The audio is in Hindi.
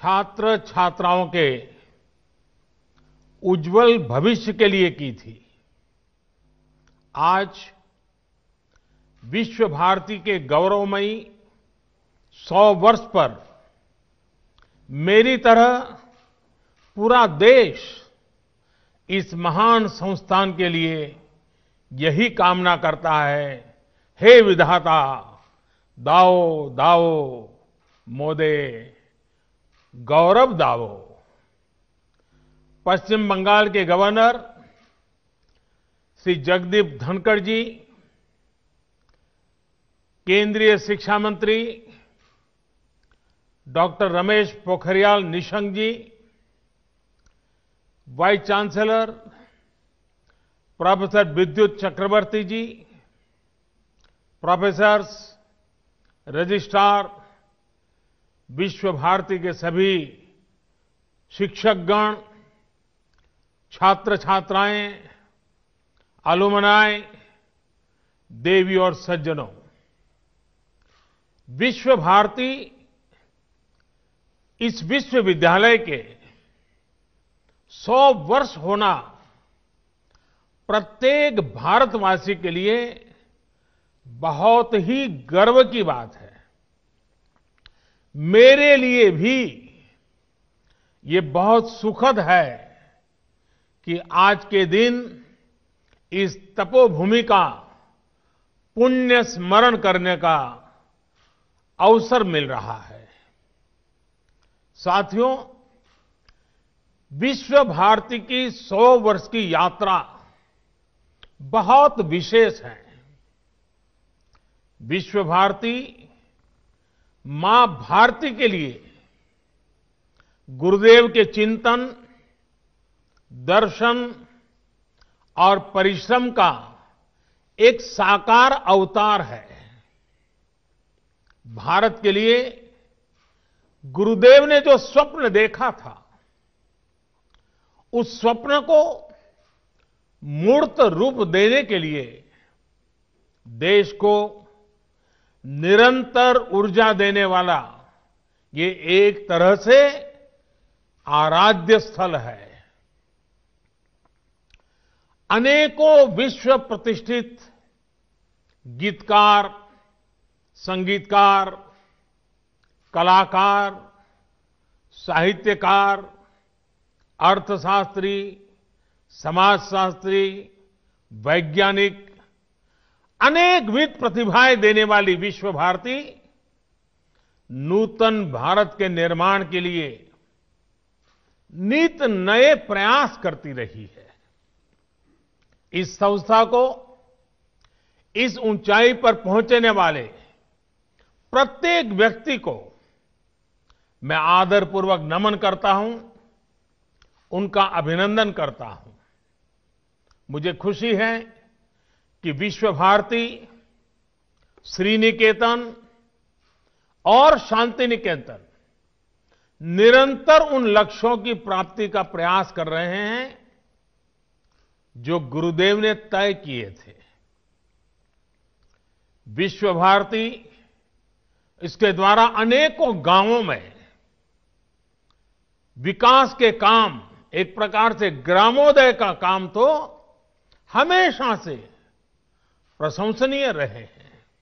छात्र छात्राओं के उज्जवल भविष्य के लिए की थी आज विश्व भारती के गौरवमयी सौ वर्ष पर मेरी तरह पूरा देश इस महान संस्थान के लिए यही कामना करता है हे विधाता दाओ दाओ मोदे गौरव दावो पश्चिम बंगाल के गवर्नर श्री जगदीप धनखड़ जी केंद्रीय शिक्षा मंत्री doctor Ramesh Pokhriyal Nishank ji vice chancellor professor Vidyut Chakraborty जी प्रोफेसर्स रजिस्ट्रार विश्व भारती के सभी शिक्षकगण छात्र छात्राएं आलुमनाए देवी और सज्जनों विश्व भारती इस विश्वविद्यालय के 100 वर्ष होना प्रत्येक भारतवासी के लिए बहुत ही गर्व की बात है मेरे लिए भी ये बहुत सुखद है कि आज के दिन इस तपोभूमि का पुण्य स्मरण करने का अवसर मिल रहा है साथियों विश्व भारती की 100 वर्ष की यात्रा बहुत विशेष है विश्व भारती मां भारती के लिए गुरुदेव के चिंतन दर्शन और परिश्रम का एक साकार अवतार है भारत के लिए गुरुदेव ने जो स्वप्न देखा था उस स्वप्न को मूर्त रूप देने के लिए देश को निरंतर ऊर्जा देने वाला ये एक तरह से आराध्य स्थल है अनेकों विश्व प्रतिष्ठित गीतकार संगीतकार कलाकार साहित्यकार अर्थशास्त्री समाजशास्त्री वैज्ञानिक अनेकविध प्रतिभाएं देने वाली विश्व भारती नूतन भारत के निर्माण के लिए नित नए प्रयास करती रही है इस संस्था को इस ऊंचाई पर पहुंचने वाले प्रत्येक व्यक्ति को मैं आदरपूर्वक नमन करता हूं उनका अभिनंदन करता हूं मुझे खुशी है कि विश्व भारती श्रीनिकेतन और शांति निकेतन निरंतर उन लक्ष्यों की प्राप्ति का प्रयास कर रहे हैं जो गुरुदेव ने तय किए थे विश्व भारती इसके द्वारा अनेकों गांवों में विकास के काम एक प्रकार से ग्रामोदय का काम तो हमेशा से प्रशंसनीय रहे हैं